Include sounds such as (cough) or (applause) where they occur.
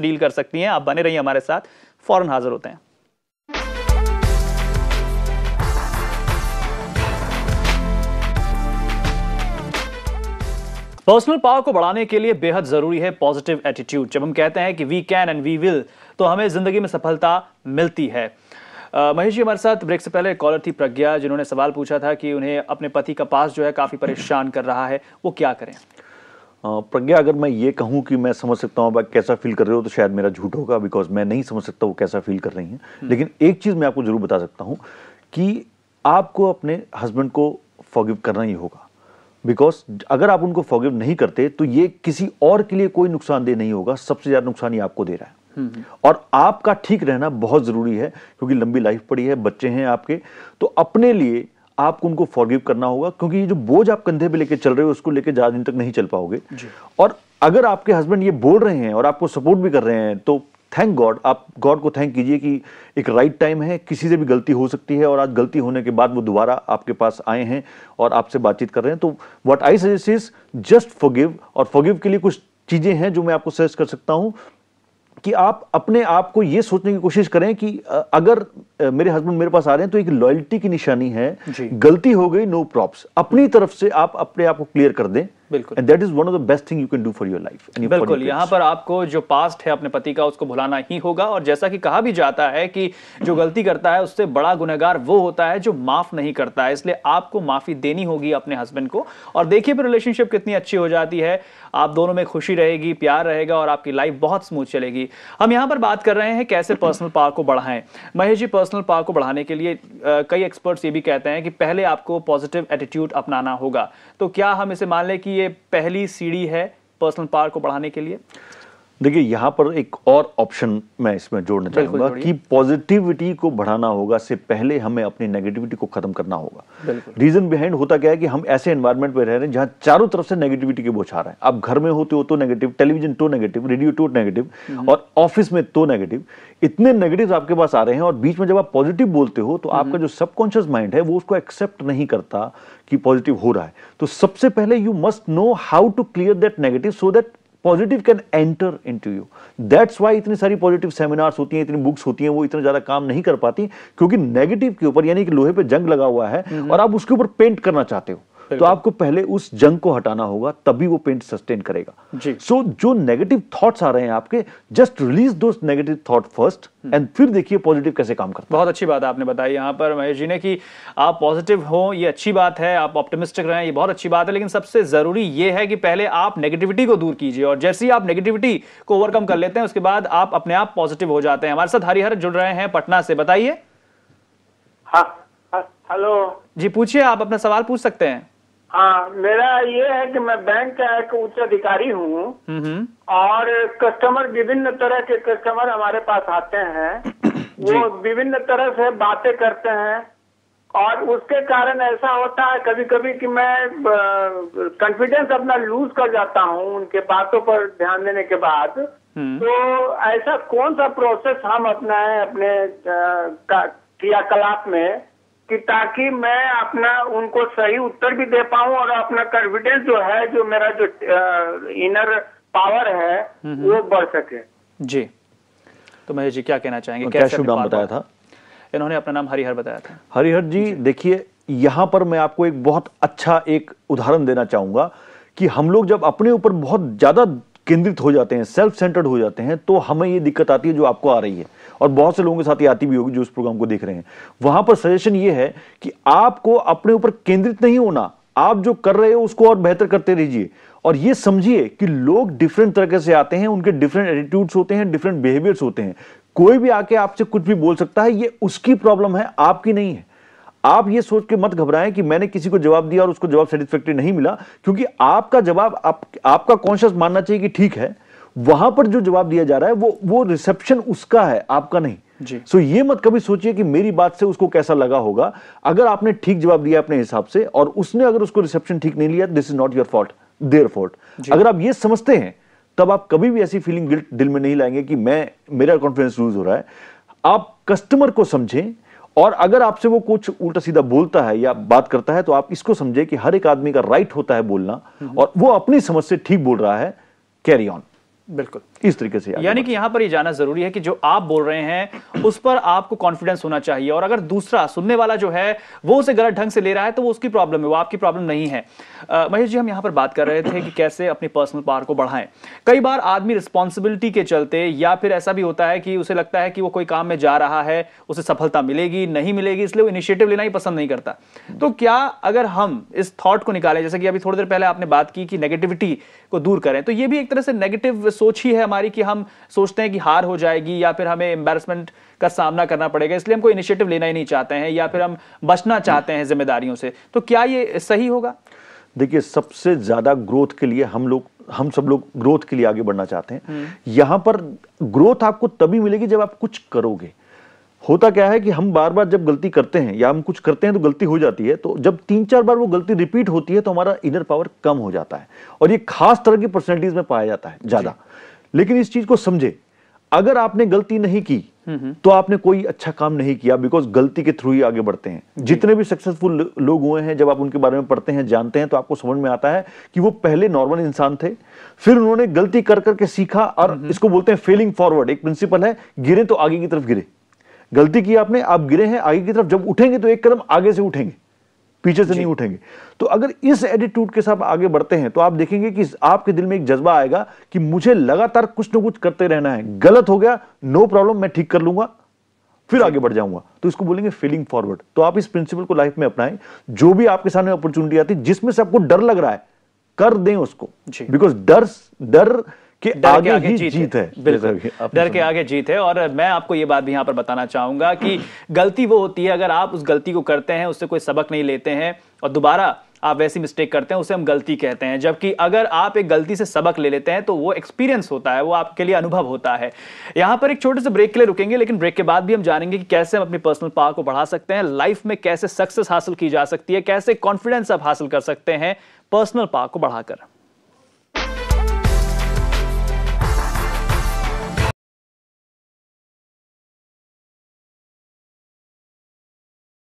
Deal तो कर सकती हैं आप बने रहिए हमारे साथ फ़ौरन हाज़िर होते हैं पर्सनल पावर को बढ़ाने के लिए बेहद ज़रूरी है पॉजिटिव एटीट्यूड जब हम कहते हैं कि we can and we will तो हमें ज़िंदगी में सफलता मिलती है महेश जी हमारे साथ ब्रेक से पहले कॉलर थी प्रज्ञा जिन्होंने सवाल पूछा था कि उन्हें अपने पति का पास जो है काफ़ी परेशान कर रहा है वो क्या करें प्रज्ञा अगर मैं ये कहूँ कि मैं समझ सकता हूँ आप कैसा फील कर रहे हो तो शायद मेरा झूठ होगा बिकॉज मैं नहीं समझ सकता वो कैसा फील कर रही हैं हम्म। लेकिन एक चीज़ मैं आपको ज़रूर बता सकता हूँ कि आपको अपने हस्बैंड को फॉगिव करना ही होगा बिकॉज अगर आप उनको फॉगिव नहीं करते तो ये किसी और के लिए कोई नुकसानदेह नहीं होगा सबसे ज़्यादा नुकसान ये आपको दे रहा है हम्म, हम्म। और आपका ठीक रहना बहुत ज़रूरी है क्योंकि लंबी लाइफ पड़ी है बच्चे हैं आपके तो अपने लिए आपको उनको फॉरगिव करना होगा क्योंकि ये जो बोझ आप कंधे पे लेके चल रहे हो उसको लेके ज्यादा दिन तक नहीं चल पाओगे और अगर आपके हस्बैंड ये बोल रहे हैं और आपको सपोर्ट भी कर रहे हैं तो थैंक गॉड आप गॉड को थैंक कीजिए कि एक राइट right टाइम है किसी से भी गलती हो सकती है और आज गलती होने के बाद वो दोबारा आपके पास आए हैं और आपसे बातचीत कर रहे हैं तो what I suggest is just forgive और फॉरगिव के लिए कुछ चीज़ें हैं जो मैं आपको सजेस्ट कर सकता हूँ कि आप अपने आप को ये सोचने की कोशिश करें कि अगर मेरे हस्बैंड मेरे पास आ रहे हैं तो एक लॉयल्टी की निशानी है गलती हो गई नो प्रॉप्स अपनी तरफ से आप अपने आप को क्लियर कर दें बिल्कुल one of the you can do for your life बिल्कुल यहाँ पर आपको जो पास्ट है अपने पति का उसको भुलाना ही होगा और जैसा कि कहा भी जाता है कि जो गलती करता है उससे बड़ा गुनहगार वो होता है जो माफ नहीं करता है इसलिए आपको माफी देनी होगी अपने हस्बैंड को और देखिए फिर रिलेशनशिप कितनी अच्छी हो जाती है आप दोनों में खुशी रहेगी प्यार रहेगा और आपकी लाइफ बहुत स्मूथ चलेगी हम यहाँ पर बात कर रहे हैं कैसे पर्सनल पावर को बढ़ाएं महेश जी पर्सनल पावर को बढ़ाने के लिए कई एक्सपर्ट्स ये भी कहते हैं कि पहले आपको पॉजिटिव एटीट्यूड अपनाना होगा तो क्या हम इसे मान लें कि ये पहली सीढ़ी है पर्सनल पावर को बढ़ाने के लिए देखिए यहाँ पर एक और ऑप्शन मैं इसमें जोड़ना चाहूंगा कि पॉजिटिविटी को बढ़ाना होगा से पहले हमें अपनी नेगेटिविटी को खत्म करना होगा रीजन बिहाइंड होता क्या है कि हम ऐसे एनवायरमेंट में रह रहे हैं जहाँ चारों तरफ से नेगेटिविटी के बोझ आ रहा है आप घर में होते हो तो नेगेटिव टेलीविजन तो नेगेटिव रेडियो तो नेगेटिव हम्म। और ऑफिस में तो नेगेटिव इतने नेगेटिव आपके पास आ रहे हैं और बीच में जब आप पॉजिटिव बोलते हो तो आपका हम्म। जो सबकॉन्शियस माइंड है वो उसको एक्सेप्ट नहीं करता कि पॉजिटिव हो रहा है तो सबसे पहले you must know how to clear that negative so that positive can enter into you that's why इतनी सारी पॉजिटिव सेमिनार्स होती हैं इतनी बुक्स होती हैं वो इतना ज्यादा काम नहीं कर पाती क्योंकि नेगेटिव के ऊपर यानी कि लोहे पे जंग लगा हुआ है हम्म। और आप उसके ऊपर पेंट करना चाहते हो तो आपको पहले उस जंग को हटाना होगा तभी वो पेंट सस्टेन करेगा सो so, जो नेगेटिव थॉट्स आ रहे हैं आपके जस्ट रिलीज दो नेगेटिव थॉट फर्स्ट एंड फिर देखिए पॉजिटिव कैसे काम करता बहुत अच्छी बात आपने बताई यहाँ पर महेश जी ने कि आप पॉजिटिव हो ये अच्छी बात है आप ऑप्टिमिस्टिक रहें ये बहुत अच्छी बात है लेकिन सबसे जरूरी ये है कि पहले आप नेगेटिविटी को दूर कीजिए और जैसे ही आप नेगेटिविटी को ओवरकम कर लेते हैं उसके बाद आप अपने आप पॉजिटिव हो जाते हैं हमारे साथ हरिहर जुड़ रहे हैं पटना से बताइए हेलो हाँ, हाँ, जी पूछिए आप अपना सवाल पूछ सकते हैं हाँ मेरा ये है कि मैं बैंक का एक उच्च अधिकारी हूँ और कस्टमर विभिन्न तरह के कस्टमर हमारे पास आते हैं (clears throat) वो विभिन्न तरह से बातें करते हैं और उसके कारण ऐसा होता है कभी कभी कि मैं कॉन्फिडेंस अपना लूज कर जाता हूँ उनके बातों पर ध्यान देने के बाद हम्म। तो ऐसा कौन सा प्रोसेस हम अपनाएं अपने क्रियाकलाप में कि ताकि मैं अपना उनको सही उत्तर भी दे पाऊं और अपना कॉन्फिडेंस जो है जो मेरा जो इनर पावर है वो बढ़ सके जी तो महेश जी क्या कहना चाहेंगे क्या शुभ नाम बताया था इन्होंने अपना नाम हरिहर बताया था हरिहर जी, जी। देखिए यहाँ पर मैं आपको एक बहुत अच्छा एक उदाहरण देना चाहूंगा कि हम लोग जब अपने ऊपर बहुत ज्यादा केंद्रित हो जाते हैं सेल्फ सेंटर्ड हो जाते हैं तो हमें ये दिक्कत आती है जो आपको आ रही है और बहुत से लोगों के साथ ये आती भी होगी जो इस प्रोग्राम को देख रहे हैं वहां पर सजेशन ये है कि आपको अपने ऊपर केंद्रित नहीं होना आप जो कर रहे हो उसको और बेहतर करते रहिए और ये समझिए कि लोग डिफरेंट तरीके से आते हैं उनके डिफरेंट एटीट्यूड्स होते हैं डिफरेंट बिहेवियर्स होते हैं कोई भी आके आपसे कुछ भी बोल सकता है ये उसकी प्रॉब्लम है आपकी नहीं है आप ये सोच के मत घबराएं कि मैंने किसी को जवाब दिया और उसको जवाब सेटिस्फैक्ट्री नहीं मिला क्योंकि आपका जवाब आप, आपका कॉन्शियस मानना चाहिए कि ठीक है वहां पर जो जवाब दिया जा रहा है वो वो रिसेप्शन उसका है आपका नहीं जी सो so, ये मत कभी सोचिए कि मेरी बात से उसको कैसा लगा होगा अगर आपने ठीक जवाब दिया अपने हिसाब से और उसने अगर उसको रिसेप्शन ठीक नहीं लिया this is not your fault their fault अगर आप ये समझते हैं तब आप कभी भी ऐसी फीलिंग गिल्ट दिल में नहीं लाएंगे कि मैं मेरा कॉन्फिडेंस लूज हो रहा है आप कस्टमर को समझें और अगर आपसे वो कुछ उल्टा सीधा बोलता है या बात करता है तो आप इसको समझे कि हर एक आदमी का राइट होता है बोलना हम्म। और वो अपनी समझ से ठीक बोल रहा है कैरी ऑन बिल्कुल इस तरीके से यानी कि यहां पर ये जाना जरूरी है कि जो आप बोल रहे हैं उस पर आपको कॉन्फिडेंस होना चाहिए और अगर दूसरा सुनने वाला जो है वो उसे गलत ढंग से ले रहा है तो वो उसकी प्रॉब्लम है वो आपकी प्रॉब्लम नहीं है महेश जी हम यहां पर बात कर रहे थे कि कैसे अपनी पर्सनल पावर को बढ़ाएं कई बार आदमी रिस्पॉन्सिबिलिटी के चलते या फिर ऐसा भी होता है कि उसे लगता है कि वो कोई काम में जा रहा है उसे सफलता मिलेगी नहीं मिलेगी इसलिए वो इनिशिएटिव लेना ही पसंद नहीं करता तो क्या अगर हम इस थॉट को निकालें जैसे कि अभी थोड़ी देर पहले आपने बात की कि नेगेटिविटी को दूर करें तो ये भी एक तरह से नेगेटिव सोच ही है हमारी कि हम सोचते हैं कि हार हो जाएगी या फिर हमें एम्बेरसमेंट का सामना करना पड़ेगा इसलिए हम कोई इनिशिएटिव लेना ही नहीं चाहते हैं या फिर हम बचना चाहते हैं जिम्मेदारियों से तो क्या ये सही होगा देखिए सबसे ज्यादा ग्रोथ के लिए हम लोग हम सब लोग ग्रोथ के लिए आगे बढ़ना चाहते हैं हम्म। यहां पर ग्रोथ आपको तभी मिलेगी जब आप कुछ करोगे होता क्या है कि हम बार बार जब गलती करते हैं या हम कुछ करते हैं तो गलती हो जाती है तो जब तीन चार बार वो गलती रिपीट होती है तो हमारा इनर पावर कम हो जाता है और ये खास तरह की पर्सनैलिटीज में पाया जाता है ज्यादा लेकिन इस चीज को समझे अगर आपने गलती नहीं की हम्म, हम्म। तो आपने कोई अच्छा काम नहीं किया बिकॉज गलती के थ्रू ही आगे बढ़ते हैं जितने भी सक्सेसफुल लोग हुए हैं जब आप उनके बारे में पढ़ते हैं जानते हैं तो आपको समझ में आता है कि वो पहले नॉर्मल इंसान थे फिर उन्होंने गलती कर करके सीखा और हम्म, इसको बोलते हैं फेलिंग फॉरवर्ड एक प्रिंसिपल है गिरे तो आगे की तरफ गिरे गलती की आपने आप गिरे हैं आगे की तरफ जब उठेंगे तो एक कदम आगे से उठेंगे पीछे से नहीं उठेंगे तो अगर इस एटीट्यूड के साथ आगे बढ़ते हैं तो आप देखेंगे कि आपके दिल में एक जज्बा आएगा कि मुझे लगातार कुछ ना कुछ करते रहना है गलत हो गया नो प्रॉब्लम मैं ठीक कर लूंगा फिर आगे बढ़ जाऊंगा तो इसको बोलेंगे फीलिंग फॉरवर्ड तो आप इस प्रिंसिपल को लाइफ में अपनाएं जो भी आपके सामने अपॉर्चुनिटी आती है जिसमें से आपको डर लग रहा है कर दें उसको बिकॉज डर डर कि आगे, आगे ही जीत, जीत है बिल्कुल डर के आगे जीत है और मैं आपको ये बात भी यहाँ पर बताना चाहूंगा कि गलती वो होती है अगर आप उस गलती को करते हैं उससे कोई सबक नहीं लेते हैं और दोबारा आप वैसी मिस्टेक करते हैं उसे हम गलती कहते हैं जबकि अगर आप एक गलती से सबक ले लेते हैं तो वो एक्सपीरियंस होता है वो आपके लिए अनुभव होता है यहां पर एक छोटे से ब्रेक के लिए रुकेंगे लेकिन ब्रेक के बाद भी हम जानेंगे कि कैसे हम अपनी पर्सनल पावर को बढ़ा सकते हैं लाइफ में कैसे सक्सेस हासिल की जा सकती है कैसे कॉन्फिडेंस आप हासिल कर सकते हैं पर्सनल पावर को बढ़ाकर